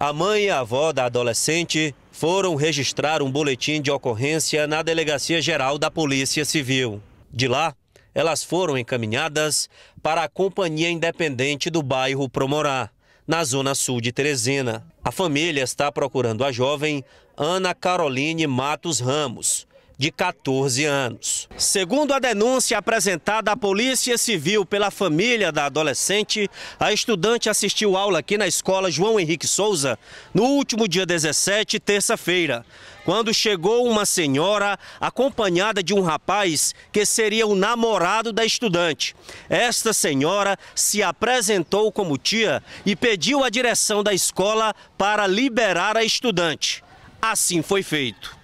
A mãe e a avó da adolescente foram registrar um boletim de ocorrência na Delegacia Geral da Polícia Civil. De lá, elas foram encaminhadas para a Companhia Independente do bairro Promorá, na zona sul de Teresina. A família está procurando a jovem Ana Caroline Matos Ramos, de 14 anos. Segundo a denúncia apresentada à Polícia Civil pela família da adolescente, a estudante assistiu aula aqui na escola João Henrique Souza no último dia 17, terça-feira, quando chegou uma senhora acompanhada de um rapaz que seria o namorado da estudante. Esta senhora se apresentou como tia e pediu a direção da escola para liberar a estudante. Assim foi feito.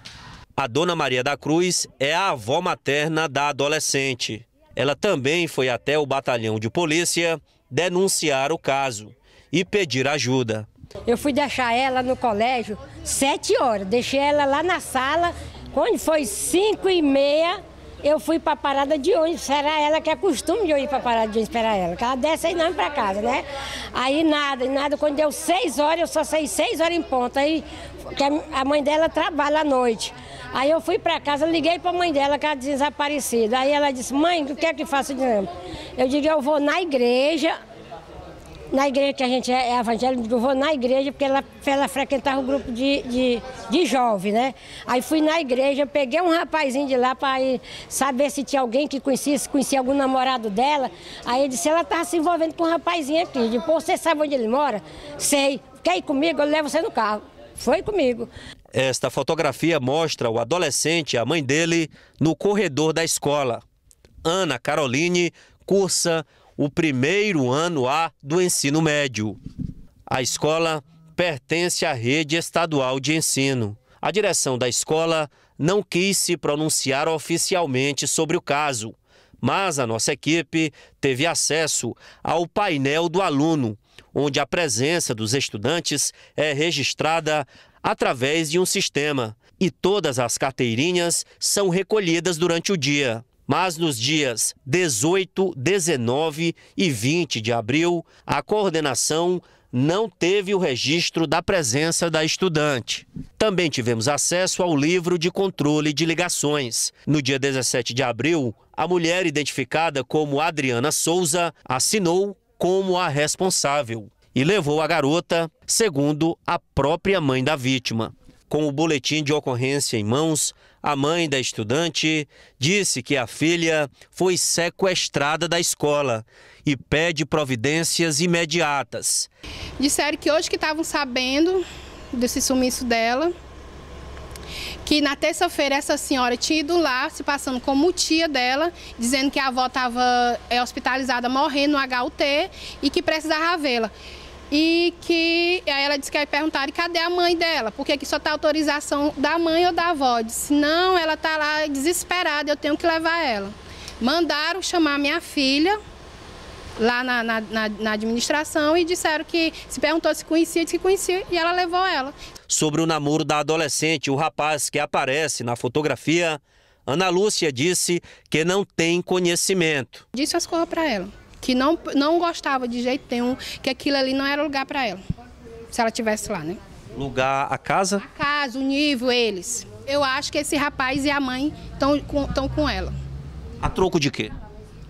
A dona Maria da Cruz é a avó materna da adolescente. Ela também foi até o batalhão de polícia denunciar o caso e pedir ajuda. Eu fui deixar ela no colégio sete horas, deixei ela lá na sala. Quando foi cinco e meia, eu fui para a parada de ônibus, será ela que é costume de eu ir para a parada de ônibus esperar ela, que ela desce e não para casa, né? Aí nada, nada, quando deu seis horas, eu só saí seis horas em ponta, aí a mãe dela trabalha à noite. Aí eu fui para casa, liguei para a mãe dela, que era desaparecida. Aí ela disse, mãe, o que é que faço de novo? Eu digo, eu vou na igreja, na igreja que a gente é, é evangélico, eu vou na igreja, porque ela, ela frequentava o um grupo de, de, de jovem, né? Aí fui na igreja, peguei um rapazinho de lá para saber se tinha alguém que conhecia, se conhecia algum namorado dela. Aí disse, ela estava tá se envolvendo com um rapazinho aqui. Depois, você sabe onde ele mora? Sei. Quer ir comigo? Eu levo você no carro. Foi comigo. Esta fotografia mostra o adolescente e a mãe dele no corredor da escola. Ana Caroline cursa o primeiro ano A do ensino médio. A escola pertence à rede estadual de ensino. A direção da escola não quis se pronunciar oficialmente sobre o caso, mas a nossa equipe teve acesso ao painel do aluno, onde a presença dos estudantes é registrada através de um sistema e todas as carteirinhas são recolhidas durante o dia. Mas nos dias 18, 19 e 20 de abril, a coordenação não teve o registro da presença da estudante. Também tivemos acesso ao livro de controle de ligações. No dia 17 de abril, a mulher identificada como Adriana Souza assinou como a responsável e levou a garota, segundo a própria mãe da vítima. Com o boletim de ocorrência em mãos, a mãe da estudante disse que a filha foi sequestrada da escola e pede providências imediatas. Disseram que hoje que estavam sabendo desse sumiço dela, que na terça-feira essa senhora tinha ido lá, se passando como tia dela, dizendo que a avó estava eh, hospitalizada morrendo no HUT e que precisava vê-la e que aí ela disse que aí perguntaram cadê a mãe dela, porque aqui só está autorização da mãe ou da avó. Disse, não, ela está lá desesperada, eu tenho que levar ela. Mandaram chamar minha filha lá na, na, na, na administração e disseram que se perguntou se conhecia, disse que conhecia e ela levou ela. Sobre o namoro da adolescente, o rapaz que aparece na fotografia, Ana Lúcia disse que não tem conhecimento. Disse as coisas para ela que não, não gostava de jeito nenhum, que aquilo ali não era lugar para ela, se ela estivesse lá, né? Lugar, a casa? A casa, o nível, eles. Eu acho que esse rapaz e a mãe estão com, com ela. A troco de quê?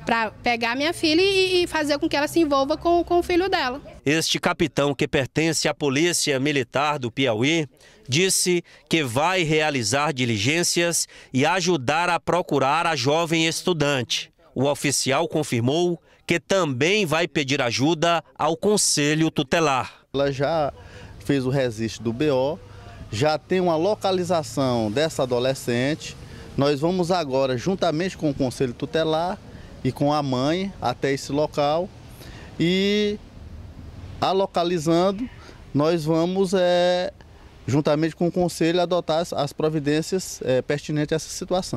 para pegar minha filha e, fazer com que ela se envolva com, com o filho dela. Este capitão, que pertence à Polícia Militar do Piauí, disse que vai realizar diligências e ajudar a procurar a jovem estudante. O oficial confirmou que também vai pedir ajuda ao Conselho Tutelar. Ela já fez o registro do BO, já tem uma localização dessa adolescente. Nós vamos agora, juntamente com o Conselho Tutelar e com a mãe, até esse local e a localizando, nós vamos, é, juntamente com o Conselho, adotar as, providências é, pertinentes a essa situação.